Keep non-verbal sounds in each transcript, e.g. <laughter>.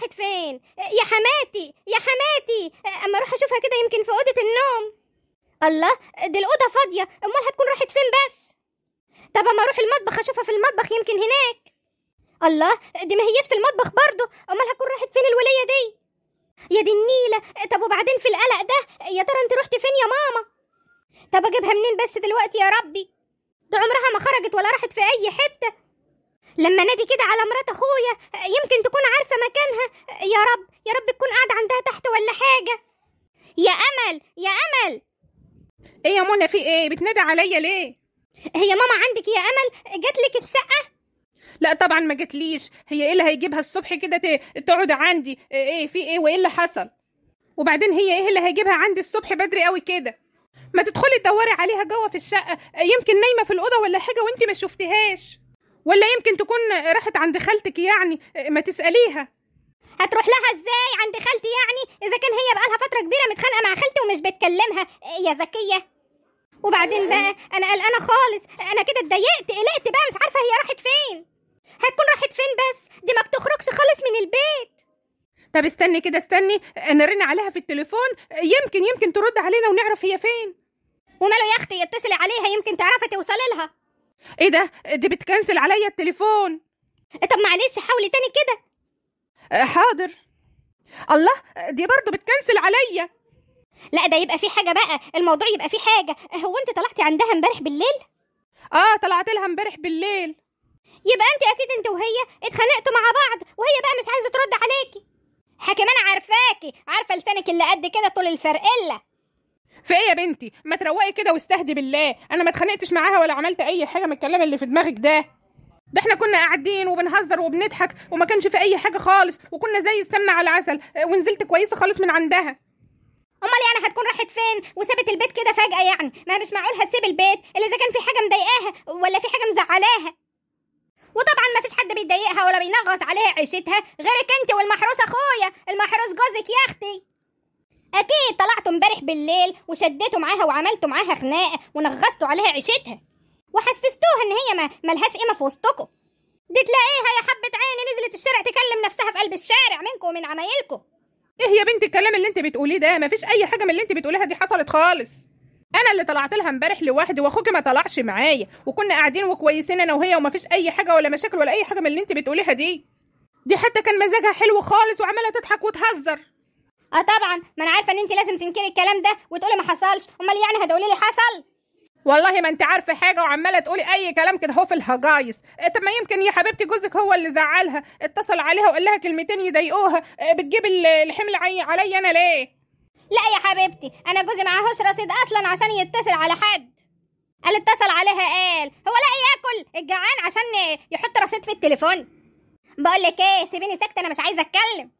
راحت فين يا حماتي يا حماتي اما اروح اشوفها كده يمكن في اوضه النوم الله دي الاوضه فاضيه امال هتكون راحت فين بس طب اما اروح المطبخ اشوفها في المطبخ يمكن هناك الله دي ما هياش في المطبخ برضه امال هتكون راحت فين الوليه دي يا دي النيله طب وبعدين في القلق ده يا ترى انت رحت فين يا ماما طب اجيبها منين بس دلوقتي يا ربي دي عمرها ما خرجت ولا راحت في اي حته لما نادي كده على مرات اخويا يمكن تكون عارفه مكانها يا رب يا رب تكون قاعده عندها تحت ولا حاجه يا امل يا امل ايه يا منى في ايه بتنادي عليا ليه هي ماما عندك يا امل جات لك الشقه لا طبعا ما جاتليش هي ايه اللي هيجيبها الصبح كده تقعد عندي إيه،, ايه في ايه وايه اللي حصل وبعدين هي ايه اللي هيجيبها عندي الصبح بدري قوي كده ما تدخلي تدوري عليها جوه في الشقه يمكن نايمه في الاوضه ولا حاجه وانت ما شفتيهاش ولا يمكن تكون راحت عند خالتك يعني ما تسأليها هتروح لها ازاي عند خالتي يعني اذا كان هي بقالها فتره كبيره متخانقه مع خالتي ومش بتكلمها يا زكيه وبعدين بقى انا قلقانه خالص انا كده اتضايقت قلقت بقى مش عارفه هي راحت فين هتكون راحت فين بس دي ما بتخرجش خالص من البيت طب استني كده استني انا رن عليها في التليفون يمكن يمكن ترد علينا ونعرف هي فين وماله يا اختي اتصلي عليها يمكن تعرفي توصلي لها ايه ده دي بتكنسل عليا التليفون طب معلش حاولي تاني كده أه، حاضر الله دي برضو بتكنسل عليا لا ده يبقى في حاجه بقى الموضوع يبقى في حاجه أه، هو انت طلعتي عندها امبارح بالليل اه طلعت لها امبارح بالليل يبقى انت اكيد انت وهي اتخانقتوا مع بعض وهي بقى مش عايزه ترد عليكي حكيم انا عارفاكي عارفه لسانك اللي قد كده طول الفرقله في ايه يا بنتي ما تروقي كده واستهدي بالله انا ما اتخانقتش معاها ولا عملت اي حاجه من الكلام اللي في دماغك ده ده احنا كنا قاعدين وبنهزر وبنضحك وما كانش في اي حاجه خالص وكنا زي السمنه على العسل اه، ونزلت كويسه خالص من عندها امال يعني هتكون راحت فين وسابت البيت كده فجاه يعني ما مش معقول هتسيب البيت الا اذا كان في حاجه مضايقاها ولا في حاجه مزعلاها وطبعا ما فيش حد بيضايقها ولا بينغص عليها عيشتها غيرك انت والم... وشديته معاها وعملته معاها خناقه ونغصته عليها عيشتها وحسستوها ان هي ما ملهاش قيمه في وسطكم دي تلاقيها يا حبه عيني نزلت الشارع تكلم نفسها في قلب الشارع منكم ومن عمايلكم ايه يا بنت الكلام اللي انت بتقوليه ده مفيش اي حاجه من اللي انت بتقوليها دي حصلت خالص انا اللي طلعت لها امبارح لوحدي واخوكي ما طلعش معايا وكنا قاعدين وكويسين انا وهي ومفيش اي حاجه ولا مشاكل ولا اي حاجه من اللي انت بتقوليها دي دي حتى كان مزاجها حلو خالص وعماله تضحك وتهزر اه طبعا ما انا عارفه ان انت لازم تنكري الكلام ده وتقولي ما حصلش امال يعني هتقولي لي حصل والله ما انت عارفه حاجه وعماله تقولي اي كلام كده هو في الهجايس إيه، طب ما يمكن يا حبيبتي جوزك هو اللي زعلها اتصل عليها وقال لها كلمتين يضايقوها إيه، بتجيب الحمل عليا انا ليه لا يا حبيبتي انا جوزي معهوش رصيد اصلا عشان يتصل على حد قال اتصل عليها قال هو لا ياكل الجعان عشان يحط رصيد في التليفون بقول لك ايه سيبيني ساكته انا مش عايزه اتكلم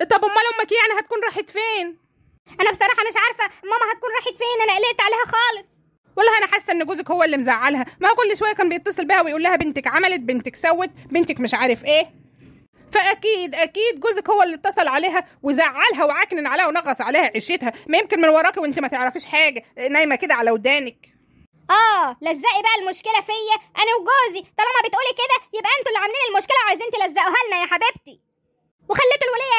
طب امال امك ايه يعني هتكون راحت فين انا بصراحه مش عارفه ماما هتكون راحت فين انا قلقت عليها خالص والله انا حاسه ان جوزك هو اللي مزعلها ما هو كل شويه كان بيتصل بيها ويقول لها بنتك عملت بنتك سوت بنتك مش عارف ايه فاكيد اكيد جوزك هو اللي اتصل عليها وزعلها وعكنن عليها ونغص عليها عيشتها ما يمكن من وراكي وانت ما تعرفيش حاجه نايمه كده على ودانك اه لزقي بقى المشكله فيا انا وجوزي طالما بتقولي كده يبقى انتوا اللي عاملين المشكله وعايزين تلزقوها لنا يا حبيبتي وخليتوا الوليه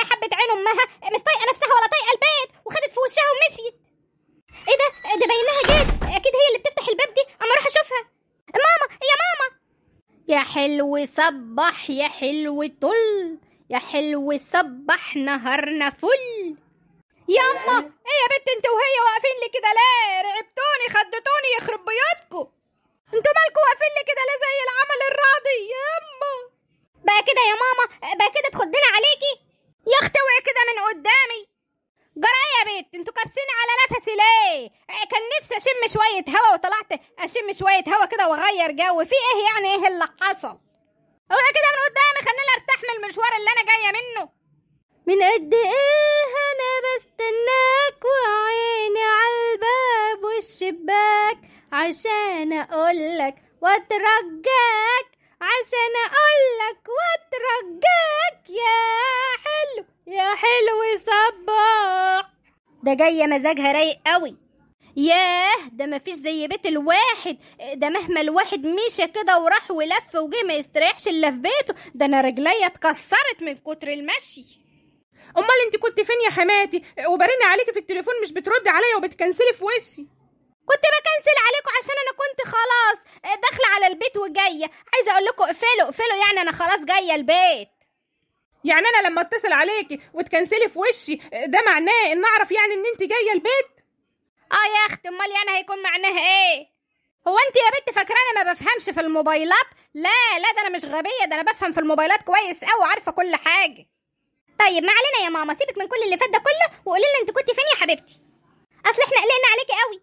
صبح يا حلو طل يا حلو صبح نهارنا فل ياما ايه يا بنت انت وهي واقفين لي كده ليه رعبتوني خدتوني يخرب بيوتكو انتوا مالكوا واقفين لي كده ليه زي العمل الراضي ياما بقى كده يا ماما بقى كده تخدنا عليكي يا اختي اوعي كده من قدامي جرايه يا بت انتوا كابسين على نفسي ليه إيه، كان نفسي اشم شويه هوا وطلعت اشم شويه هوا كده واغير جو في ايه يعني ايه اللي حصل من المشوار اللي انا جايه منه من قد ايه انا بستناك وعيني على الباب والشباك عشان اقولك واترجاك عشان اقولك واترجاك يا حلو يا حلو صباح ده جايه مزاجها رايق قوي ياه ده مفيش زي بيت الواحد ده مهما الواحد مشى كده وراح ولف وجه ما يستريحش الا في بيته ده انا رجليا اتكسرت من كتر المشي امال انت كنت فين يا حماتي وبرن عليكي في التليفون مش بترد عليا وبتكنسلي في وشي كنت بكنسل عليكوا عشان انا كنت خلاص داخله على البيت وجايه عايزه اقول لكم اقفلوا اقفلوا يعني انا خلاص جايه البيت يعني انا لما اتصل عليكي وتكنسلي في وشي ده معناه ان اعرف يعني ان انت جايه البيت اه يا اختي امال يعني هيكون معناها ايه هو انت يا بنت فاكراني ما بفهمش في الموبايلات لا لا ده انا مش غبيه ده انا بفهم في الموبايلات كويس قوي عارفه كل حاجه طيب ما علينا يا ماما سيبك من كل اللي فات ده كله وقولي لنا انت كنت فين يا حبيبتي اصل احنا قلقنا عليكي قوي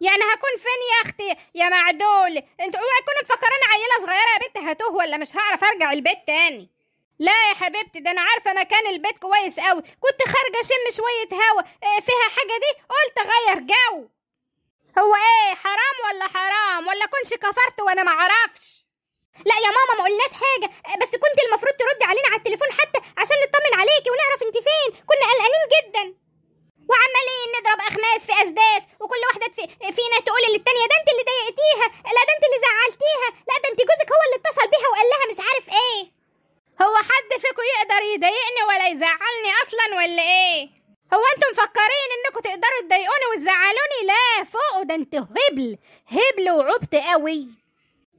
يعني هكون فين يا اختي يا معدول انت اوعي تكوني مفكراني عيله صغيره يا بنت هتوه ولا مش هعرف ارجع البيت تاني لا يا حبيبتي ده انا عارفه مكان البيت كويس قوي كنت خارجه اشم شويه هوا آه، فيها حاجه دي قلت اغير جو هو ايه حرام ولا حرام ولا كنش كفرت وانا ما اعرفش لا يا ماما ما قلناش حاجه آه، بس كنت المفروض تردي علينا على التليفون حتى عشان نطمن عليكي ونعرف انت فين كنا قلقانين جدا وعمالين نضرب اخماس في اسداس وكل واحده فينا تقول للتانيه ده انت اللي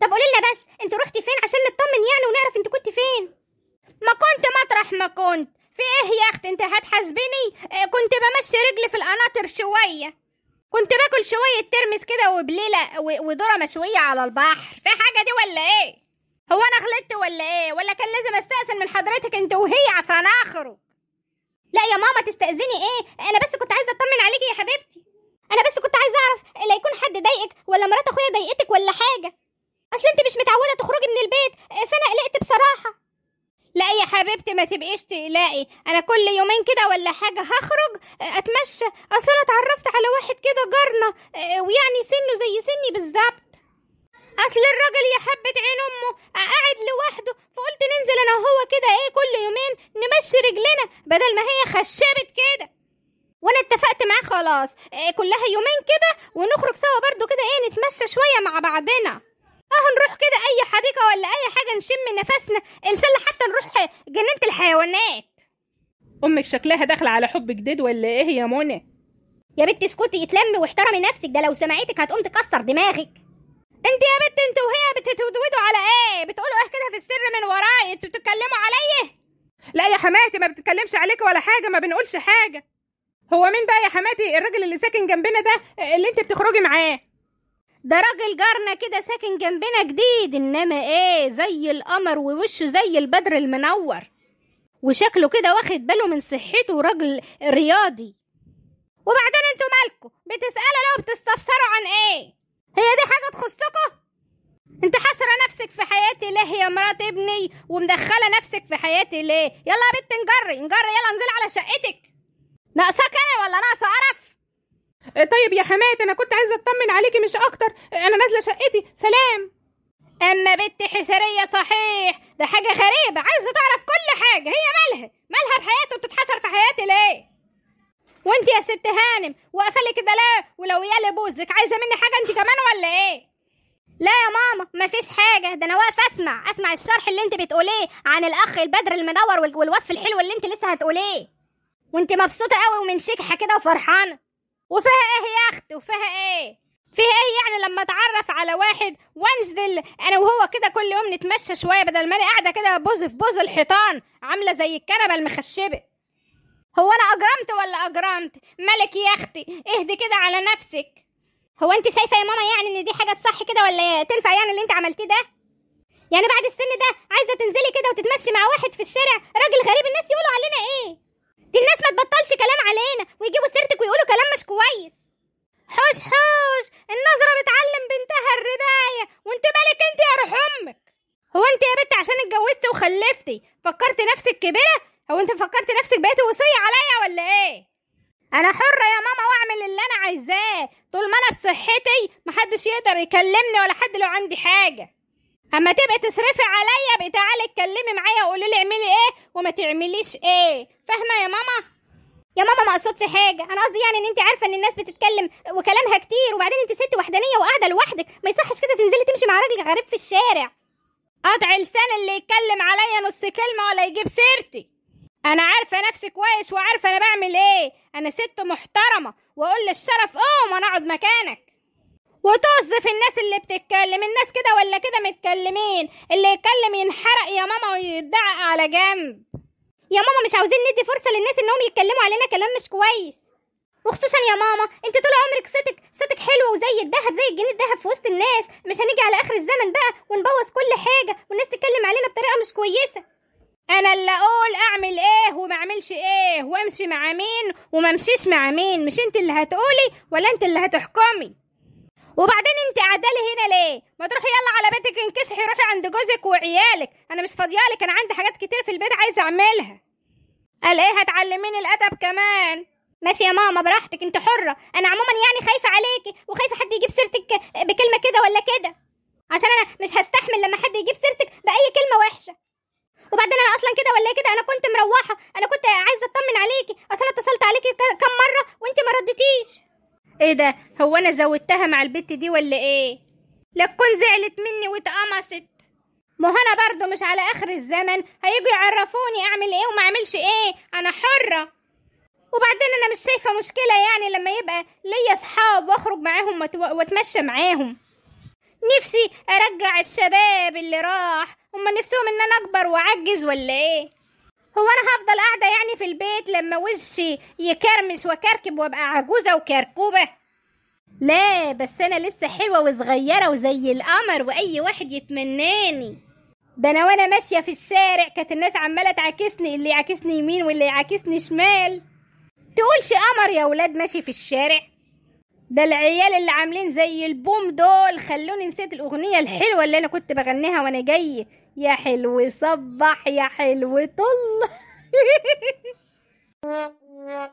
طب قولي لنا بس انت رحتي فين عشان نطمن يعني ونعرف انت كنت فين ما كنت مطرح ما كنت في ايه يا اخت انت هتحاسبني اه، كنت بمشي رجلي في القناطر شويه كنت باكل شويه ترمس كده وبليله وذره مشويه على البحر في حاجه دي ولا ايه هو انا غلطت ولا ايه ولا كان لازم استاذن من حضرتك انت وهي عشان اخرج لا يا ماما تستاذني ايه انا بس كنت عايزه اطمن عليكي يا حبيبتي انا بس كنت عايزه اعرف لا يكون حد ضايقك ولا مرات اخويا ضايقتك ولا حاجه اصل انت مش متعوده تخرجي من البيت فانا قلقت بصراحه لا يا حبيبتي ما تبقيش تقلقي انا كل يومين كده ولا حاجه هخرج اتمشى اصل انا اتعرفت على واحد كده جارنا ويعني سنه زي سني بالظبط اصل الراجل يا حبه عين امه قاعد لوحده فقلت ننزل انا وهو كده ايه كل يومين نمشي رجلنا بدل ما هي خشبت كده وانا اتفقت معاه خلاص إيه، كلها يومين كده ونخرج سوا برضو كده ايه نتمشى شويه مع بعضنا اهو نروح كده اي حديقه ولا اي حاجه نشم نفسنا نسلي حتى نروح جنينه الحيوانات امك شكلها داخله على حب جديد ولا ايه يا منى يا بنت اسكتي اتلمي واحترمي نفسك ده لو سمعتك هتقوم تكسر دماغك انت يا بنت انت وهي بتتودودوا على ايه بتقولوا ايه كده في السر من وراي انتوا بتتكلموا عليا لا يا حماتي ما بتتكلمش عليك ولا حاجه ما بنقولش حاجه هو مين بقى يا حماتي الراجل اللي ساكن جنبنا ده اللي انت بتخرجي معاه ده راجل جارنا كده ساكن جنبنا جديد انما ايه زي القمر ووشه زي البدر المنور وشكله كده واخد باله من صحته وراجل رياضي وبعدين انتوا مالكوا بتسالوا لو بتستفسروا عن ايه هي دي حاجه تخصكوا انت حاسره نفسك في حياتي ليه يا مرات ابني ومدخله نفسك في حياتي ليه يلا يا بت نجري نجري يلا انزل على شقتك ناقصاك انا ولا ناقصه طيب يا حماد انا كنت عايزه اطمن عليكي مش اكتر انا نازله شقتي سلام اما بنت حسريه صحيح ده حاجه غريبه عايزه تعرف كل حاجه هي مالها مالها بحياتي وبتتحسر في حياتي ليه وانت يا ست هانم واقفه كده ليه ولو يا بوزك عايزه مني حاجه انت كمان ولا ايه لا يا ماما مفيش حاجه ده انا واقفه اسمع اسمع الشرح اللي انت بتقوليه عن الاخ البدر المنور والوصف الحلو اللي انت لسه هتقوليه وانت مبسوطه قوي ومنشكحه كده وفرحانه وفيها ايه يا اخت وفيها ايه فيها ايه يعني لما اتعرف على واحد وانزل انا وهو كده كل يوم نتمشى شويه بدل ما انا قاعده كده بوز في بوز الحيطان عامله زي الكنبه المخشبه هو انا اجرمت ولا اجرمت مالك يا اختي اهدي كده على نفسك هو انت شايفه يا ماما يعني ان دي حاجه تصح كده ولا تنفع يعني اللي انت عملتيه ده يعني بعد السن ده عايزه تنزلي كده وتتمشي مع واحد في الشارع راجل غريب الناس يقولوا علينا ايه دي الناس ما تبطلش كلام علينا ويجيبوا سيرتك ويقولوا كلام مش كويس حوش حوش النظرة بتعلم بنتها الرباية وانت مالك انت يا روح امك هو انت يا بنت عشان اتجوزتي وخلفتي فكرت نفسك كبيرة هو انت فكرت نفسك بقيت وصية عليا ولا ايه انا حرة يا ماما واعمل اللي انا عايزاه طول ما انا بصحتي محدش يقدر يكلمني ولا حد لو عندي حاجة اما تبقى تصرفي عليا بقى تعالي اتكلمي معايا وقولي لي اعملي ايه وما تعمليش ايه فاهمه يا ماما يا ماما ما قصدتش حاجه انا قصدي يعني ان انت عارفه ان الناس بتتكلم وكلامها كتير وبعدين انت ست وحدانيه وقاعده لوحدك ما يصحش كده تنزلي تمشي مع راجل غريب في الشارع قطع لسان اللي يتكلم عليا نص كلمه ولا يجيب سيرتي انا عارفه نفسي كويس وعارفه انا بعمل ايه انا ست محترمه واقول للشرف قوم وانا اقعد مكانك وطز في الناس اللي بتتكلم الناس كده ولا كده متكلمين اللي يتكلم ينحرق يا ماما ويدعق على جنب يا ماما مش عاوزين ندي فرصه للناس انهم يتكلموا علينا كلام مش كويس وخصوصا يا ماما انت طول عمرك صيتك صيتك حلوه وزي الذهب زي الجنيه الذهب في وسط الناس مش هنيجي على اخر الزمن بقى ونبوظ كل حاجه والناس تتكلم علينا بطريقه مش كويسه انا اللي اقول اعمل ايه وما اعملش ايه وامشي مع مين وما امشيش مع مين مش انت اللي هتقولي ولا انت اللي هتحكمي وبعدين انت قاعده لي هنا ليه ما تروحي يلا على بيتك انكسحي روحي عند جوزك وعيالك انا مش فاضيالك انا عندي حاجات كتير في البيت عايزه اعملها قال ايه هتعلميني الادب كمان ماشي يا ماما براحتك انت حره انا عموما يعني خايفه عليكي وخايفه حد يجيب سيرتك بكلمه كده ولا كده عشان انا مش هستحمل هو انا زودتها مع البت دي ولا ايه لا تكون زعلت مني واتقمصت ما انا برضه مش على اخر الزمن هيجوا يعرفوني اعمل ايه وما اعملش ايه انا حره وبعدين انا مش شايفه مشكله يعني لما يبقى ليا اصحاب واخرج معاهم واتمشى معاهم نفسي ارجع الشباب اللي راح هما نفسهم ان انا اكبر واعجز ولا ايه هو انا هفضل قاعده يعني في البيت لما وشي يكرمش وكركب وابقى عجوزه وكركوبه لا بس انا لسه حلوه وصغيره وزي القمر واي واحد يتمناني ده انا وانا ماشيه في الشارع كانت الناس عماله تعاكسني اللي يعاكسني يمين واللي يعاكسني شمال تقولش قمر يا ولاد ماشي في الشارع ده العيال اللي عاملين زي البوم دول خلوني نسيت الاغنيه الحلوه اللي انا كنت بغنيها وانا جاي يا حلو صبح يا حلو طل <laughs>